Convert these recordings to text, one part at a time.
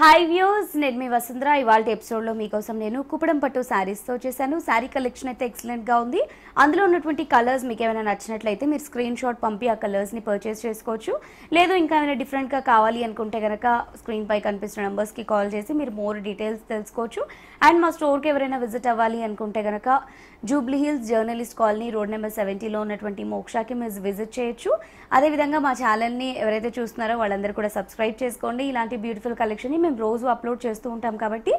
hi views నేను మీ వసుంధర ఇవాళ ఎపిసోడ్లో మీకోసం నేను కుప్పడం పట్టు శారీస్తో చేశాను శారీ కలెక్షన్ అయితే ఎక్సలెంట్గా ఉంది అందులో ఉన్నటువంటి కలర్స్ మీకు ఏమైనా నచ్చినట్లయితే మీరు స్క్రీన్ షాట్ పంపి ఆ కలర్స్ని పర్చేస్ చేసుకోవచ్చు లేదు ఇంకా ఏమైనా డిఫరెంట్గా కావాలి అనుకుంటే కనుక పై కనిపిస్తున్న నెంబర్స్కి కాల్ చేసి మీరు మోర్ డీటెయిల్స్ తెలుసుకోవచ్చు అండ్ మా స్టోర్కి ఎవరైనా విజిట్ అవ్వాలి అనుకుంటే కనుక Jubilee Hills journalist colony road number సెవెంటీలో ఉన్నటువంటి మోక్షాకి మీరు విజిట్ చేయొచ్చు అదేవిధంగా మా ఛానల్ని ఎవరైతే చూస్తున్నారో వాళ్ళందరూ కూడా సబ్స్క్రైబ్ చేసుకోండి ఇలాంటి బ్యూటిఫుల్ కలెక్షన్ని మేము రోజు అప్లోడ్ చేస్తూ ఉంటాం కాబట్టి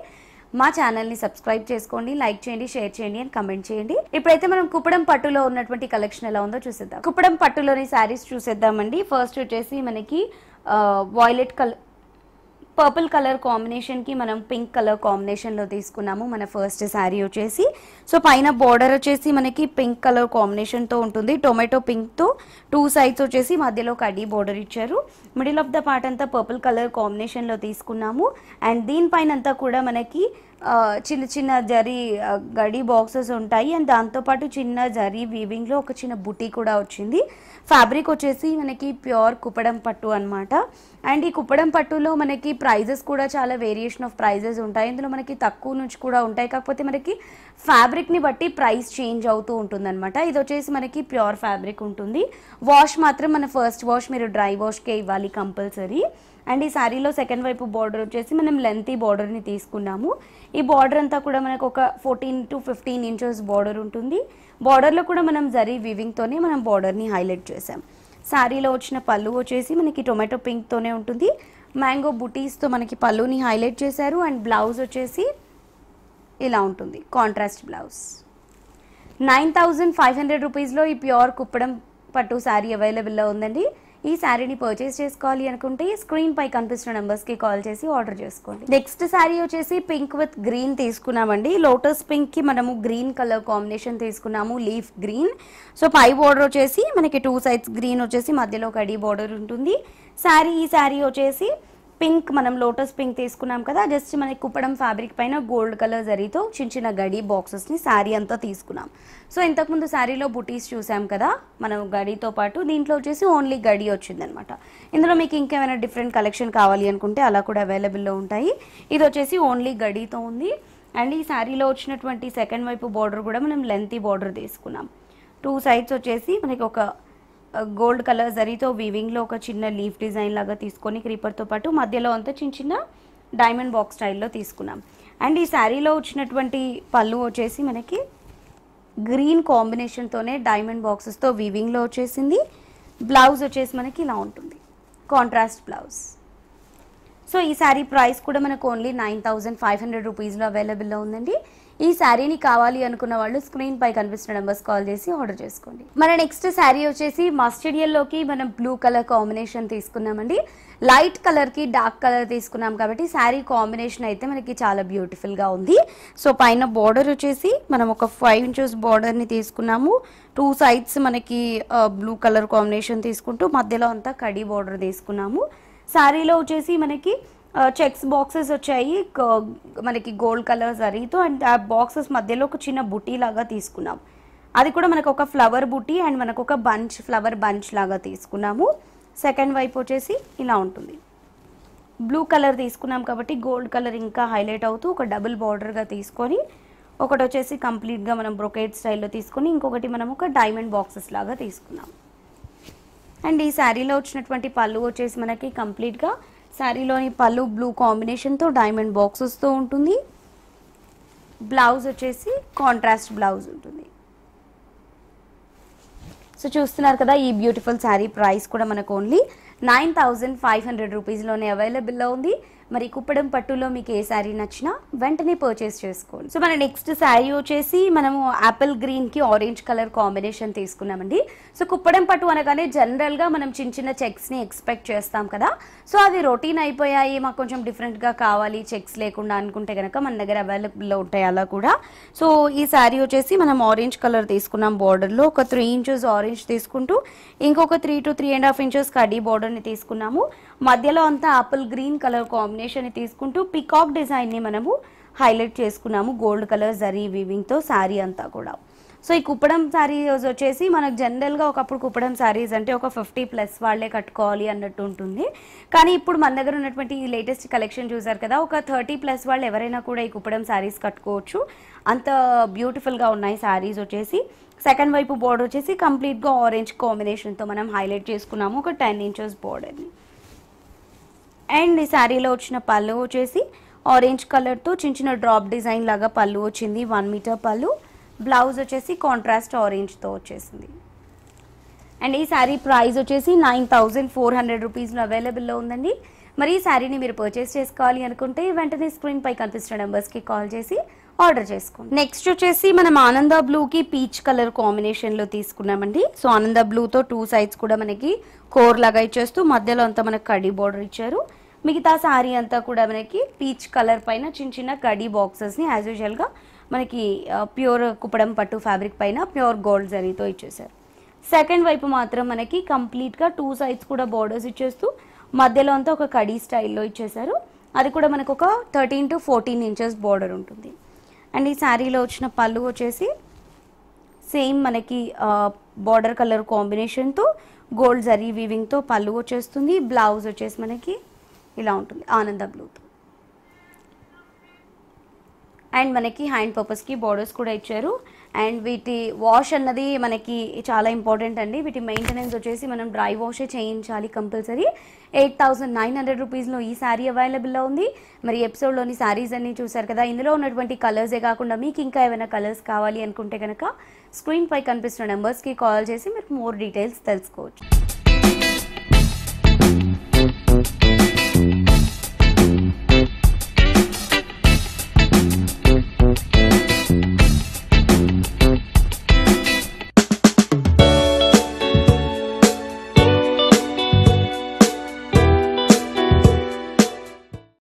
మా ఛానల్ని సబ్స్క్రైబ్ చేసుకోండి లైక్ చేయండి షేర్ చేయండి అని కమెంట్ చేయండి ఇప్పుడైతే మనం కుప్పడం పట్టులో ఉన్నటువంటి కలెక్షన్ ఎలా ఉందో చూసేద్దాం కుప్పడం పట్టులోని శారీస్ చూసేద్దామండి ఫస్ట్ వచ్చేసి మనకి వాయిలెట్ కలర్ పర్పుల్ కలర్ కాంబినేషన్కి మనం పింక్ కలర్ కాంబినేషన్లో తీసుకున్నాము మన ఫస్ట్ శారీ వచ్చేసి సో పైన బార్డర్ వచ్చేసి మనకి పింక్ కలర్ కాంబినేషన్తో ఉంటుంది టొమాటో పింక్తో టూ సైడ్స్ వచ్చేసి మధ్యలో కడీ బార్డర్ ఇచ్చారు మిడిల్ ఆఫ్ ద పార్ట్ అంతా పర్పుల్ కలర్ కాంబినేషన్లో తీసుకున్నాము అండ్ దీనిపైన అంతా కూడా మనకి చిన్న చిన్న జరీ గడి బాక్సెస్ ఉంటాయి అండ్ దాంతోపాటు చిన్న జరీ వీవింగ్లో ఒక చిన్న బుటీ కూడా వచ్చింది ఫ్యాబ్రిక్ వచ్చేసి మనకి ప్యూర్ కుప్పడం పట్టు అనమాట అండ్ ఈ కుప్పడం పట్టులో మనకి ప్రైజెస్ కూడా చాలా వేరియేషన్ ఆఫ్ ప్రైజెస్ ఉంటాయి ఇందులో మనకి తక్కువ నుంచి కూడా ఉంటాయి కాకపోతే మనకి ఫ్యాబ్రిక్ని బట్టి ప్రైస్ చేంజ్ అవుతూ ఉంటుంది అనమాట ఇది వచ్చేసి మనకి ప్యూర్ ఫ్యాబ్రిక్ ఉంటుంది వాష్ మాత్రం మన ఫస్ట్ వాష్ మీరు డ్రై వాష్కే ఇవ్వాలి కంపల్సరీ అండ్ ఈ శారీలో సెకండ్ వైపు బార్డర్ వచ్చేసి మనం లెంతీ బార్డర్ని తీసుకున్నాము ఈ బార్డర్ అంతా కూడా మనకు ఒక fourteen to fifteen inches border ఉంటుంది బార్డర్లో కూడా మనం జరీ వివింగ్తోనే మనం బార్డర్ని హైలైట్ చేసాం శారీలో వచ్చిన పళ్ళు వచ్చేసి మనకి టొమాటో పింక్తోనే ఉంటుంది మ్యాంగో బుటీస్తో మనకి పళ్ళుని హైలైట్ చేశారు అండ్ బ్లౌజ్ వచ్చేసి ఇలా ఉంటుంది contrast blouse nine thousand five hundred రూపీస్లో ఈ ప్యూర్ కుప్పడం పట్టు శారీ అవైలబుల్లో ఉందండి ఈ శారీని పర్చేస్ చేసుకోవాలి అనుకుంటే స్క్రీన్ పై కనిపిస్తున్న నెంబర్స్కి కాల్ చేసి ఆర్డర్ చేసుకోండి నెక్స్ట్ శారీ వచ్చేసి పింక్ విత్ గ్రీన్ తీసుకున్నామండి లోటస్ పింక్కి మనము గ్రీన్ కలర్ కాంబినేషన్ తీసుకున్నాము లీఫ్ గ్రీన్ సో పై బోర్డర్ వచ్చేసి మనకి టూ సైడ్స్ గ్రీన్ వచ్చేసి మధ్యలో కడి బోర్డర్ ఉంటుంది శారీ ఈ శారీ వచ్చేసి పింక్ మనం లోటస్ పింక్ తీసుకున్నాం కదా జస్ట్ మనకి కుప్పడం ఫ్యాబ్రిక్ పైన గోల్డ్ కలర్ జరీతో చిన్న చిన్న గడి బాక్సెస్ని శారీ అంతా తీసుకున్నాం సో ఇంతకుముందు శారీలో బుటీస్ చూసాం కదా మనం గడితో పాటు దీంట్లో వచ్చేసి ఓన్లీ గడి వచ్చిందనమాట ఇందులో మీకు ఇంకేమైనా డిఫరెంట్ కలెక్షన్ కావాలి అనుకుంటే అలా కూడా అవైలబుల్లో ఉంటాయి ఇది వచ్చేసి ఓన్లీ గడితో ఉంది అండ్ ఈ శారీలో వచ్చినటువంటి సెకండ్ వైపు బార్డర్ కూడా మనం లెంతీ బార్డర్ తీసుకున్నాం టూ సైడ్స్ వచ్చేసి మనకి ఒక గోల్డ్ కలర్ జరీతో వీవింగ్లో ఒక చిన్న లీఫ్ డిజైన్ లాగా తీసుకొని క్రీపర్తో పాటు మధ్యలో అంతా చిన్న చిన్న డైమండ్ బాక్స్ స్టైల్లో తీసుకున్నాం అండ్ ఈ శారీలో వచ్చినటువంటి పళ్ళు వచ్చేసి మనకి గ్రీన్ కాంబినేషన్తోనే డైమండ్ బాక్సెస్తో వీవింగ్లో వచ్చేసింది బ్లౌజ్ వచ్చేసి మనకి ఇలా ఉంటుంది కాంట్రాస్ట్ బ్లౌజ్ సో ఈ శారీ ప్రైస్ కూడా మనకు only nine thousand five hundred రూపీస్లో అవైలబుల్లో ఉందండి ఈ శారీని కావాలి అనుకున్న వాళ్ళు స్క్రీన్ పై కనిపిస్తున్న నెంబర్స్ కాల్ చేసి ఆర్డర్ చేసుకోండి మన నెక్స్ట్ శారీ వచ్చేసి మస్టర్డ్ లోకి మనం బ్లూ కలర్ కాంబినేషన్ తీసుకున్నామండి లైట్ కలర్కి డార్క్ కలర్ తీసుకున్నాం కాబట్టి శారీ కాంబినేషన్ అయితే మనకి చాలా బ్యూటిఫుల్గా ఉంది సో పైన బార్డర్ వచ్చేసి మనం ఒక ఫైవ్ ఇంచెస్ బార్డర్ని తీసుకున్నాము టూ సైడ్స్ మనకి బ్లూ కలర్ కాంబినేషన్ తీసుకుంటూ మధ్యలో అంతా కడీ బార్డర్ తీసుకున్నాము శారీలో వచ్చేసి మనకి చెక్స్ బాక్సెస్ వచ్చాయి మనకి గోల్డ్ కలర్ జరీతో అండ్ ఆ బాక్సెస్ మధ్యలో ఒక చిన్న బుటీ లాగా తీసుకున్నాం అది కూడా మనకు ఒక ఫ్లవర్ బుటీ అండ్ మనకు ఒక బంచ్ ఫ్లవర్ బంచ్ లాగా తీసుకున్నాము సెకండ్ వైపు వచ్చేసి ఇలా ఉంటుంది బ్లూ కలర్ తీసుకున్నాం కాబట్టి గోల్డ్ కలర్ ఇంకా హైలైట్ అవుతూ ఒక డబుల్ బార్డర్గా తీసుకొని ఒకటి వచ్చేసి కంప్లీట్గా మనం బ్రొకేట్ స్టైల్లో తీసుకొని ఇంకొకటి మనం ఒక డైమండ్ బాక్సెస్ లాగా తీసుకున్నాం అండ్ ఈ శారీలో వచ్చినటువంటి పళ్ళు వచ్చేసి మనకి కంప్లీట్గా శారీలోని పళ్ళు బ్లూ కాంబినేషన్తో డైమండ్ బాక్సెస్తో ఉంటుంది బ్లౌజ్ వచ్చేసి కాంట్రాస్ట్ బ్లౌజ్ ఉంటుంది సో చూస్తున్నారు కదా ఈ బ్యూటిఫుల్ శారీ ప్రైస్ కూడా మనకు only nine thousand five hundred రూపీస్లోనే అవైలబుల్లో ఉంది మరి కుప్పడం పట్టులో మీకు ఏ శారీ నచ్చినా వెంటనే పర్చేస్ చేసుకోండి సో మన నెక్స్ట్ శారీ వచ్చేసి మనము యాపిల్ గ్రీన్కి ఆరెంజ్ కలర్ కాంబినేషన్ తీసుకున్నామండి సో కుప్పడం పట్టు అనగానే జనరల్గా మనం చిన్న చిన్న చెక్స్ని ఎక్స్పెక్ట్ చేస్తాం కదా సో అవి రొటీన్ అయిపోయాయి మాకు కొంచెం డిఫరెంట్గా కావాలి చెక్స్ లేకుండా అనుకుంటే కనుక మన దగ్గర అవైలబుల్లో ఉంటాయి అలా కూడా సో ఈ శారీ వచ్చేసి మనం ఆరెంజ్ కలర్ తీసుకున్నాం బార్డర్లో ఒక త్రీ ఇంచెస్ ఆరెంజ్ తీసుకుంటూ ఇంకొక three to three and half inches కడీ బార్డర్ని తీసుకున్నాము మధ్యలో అంతా apple green colour combination combination తీసుకుంటూ పికాక్ డిజైన్ని మనము హైలైట్ చేసుకున్నాము గోల్డ్ కలర్ జరీ వివింగ్తో శారీ అంతా కూడా సో ఈ కుప్పడం శారీస్ వచ్చేసి మనకు జనరల్గా ఒకప్పుడు కుప్పడం శారీస్ అంటే ఒక ఫిఫ్టీ ప్లస్ వాళ్ళే కట్టుకోవాలి అన్నట్టు ఉంటుంది కానీ ఇప్పుడు మన దగ్గర ఉన్నటువంటి లేటెస్ట్ కలెక్షన్ చూసారు కదా ఒక థర్టీ ప్లస్ వాళ్ళు ఎవరైనా కూడా ఈ కుప్పడం శారీస్ కట్టుకోవచ్చు అంత బ్యూటిఫుల్గా ఉన్నాయి శారీస్ వచ్చేసి సెకండ్ వైపు బోర్డర్ వచ్చేసి కంప్లీట్గా ఆరెంజ్ కాంబినేషన్తో మనం హైలైట్ చేసుకున్నాము ఒక టెన్ ఇంచెస్ బోర్డర్ని అండ్ ఈ శారీలో వచ్చిన పళ్ళు వచ్చేసి ఆరెంజ్ కలర్తో చిన్న చిన్న డ్రాప్ డిజైన్ లాగా పళ్ళు వచ్చింది వన్ మీటర్ పళ్ళు బ్లౌజ్ వచ్చేసి కాంట్రాస్ట్ ఆరెంజ్తో వచ్చేసింది అండ్ ఈ శారీ ప్రైస్ వచ్చేసి నైన్ థౌజండ్ ఫోర్ హండ్రెడ్ రూపీస్లో అవైలబుల్లో ఉందండి మరి ఈ శారీని మీరు పర్చేస్ చేసుకోవాలి అనుకుంటే వెంటనే స్క్రీన్పై కనిపిస్తున్న నెంబర్స్కి కాల్ చేసి ఆర్డర్ చేసుకోండి నెక్స్ట్ వచ్చేసి మనం ఆనంద బ్లూకి పీచ్ కలర్ కాంబినేషన్లో తీసుకున్నామండి సో ఆనంద బ్లూతో టూ సైడ్స్ కూడా మనకి కోర్ లాగా ఇచ్చేస్తూ మధ్యలో అంతా మనకి కడీ బార్డర్ ఇచ్చారు మిగతా శారీ అంతా కూడా మనకి పీచ్ కలర్ పైన చిన్న చిన్న కడీ బాక్సెస్ని యాజ్ యూజువల్గా మనకి ప్యూర్ కుప్పడం పట్టు ఫ్యాబ్రిక్ పైన ప్యూర్ గోల్డ్ జరీతో ఇచ్చేసారు సెకండ్ వైపు మాత్రం మనకి కంప్లీట్గా టూ సైడ్స్ కూడా బోర్డర్స్ ఇచ్చేస్తూ మధ్యలో అంతా ఒక కడీ స్టైల్లో ఇచ్చేసారు అది కూడా మనకు ఒక thirteen to fourteen inches border ఉంటుంది అండ్ ఈ శారీలో వచ్చిన పళ్ళు వచ్చేసి సేమ్ మనకి బార్డర్ కలర్ కాంబినేషన్తో గోల్డ్ జరీ వీవింగ్తో పళ్ళు వచ్చేస్తుంది బ్లౌజ్ వచ్చేసి మనకి ఇలా ఉంటుంది ఆనంద బ్లూతో అండ్ మనకి హ్యాండ్ పర్పస్కి బార్డర్స్ కూడా ఇచ్చారు అండ్ వీటి వాష్ అన్నది మనకి చాలా ఇంపార్టెంట్ అండి వీటి మెయింటెనెన్స్ వచ్చేసి మనం డ్రై వాషే చేయించాలి compulsory eight thousand nine hundred రూపీస్లో ఈ శారీ అవైలబుల్లో ఉంది మరి ఎపిసోడ్లోని శారీస్ అన్ని చూసారు కదా ఇందులో ఉన్నటువంటి కలర్సే కాకుండా మీకు ఇంకా ఏమైనా కలర్స్ కావాలి అనుకుంటే కనుక పై కనిపిస్తున్న నెంబర్స్కి కాల్ చేసి మీరు మోర్ డీటెయిల్స్ తెలుసుకోవచ్చు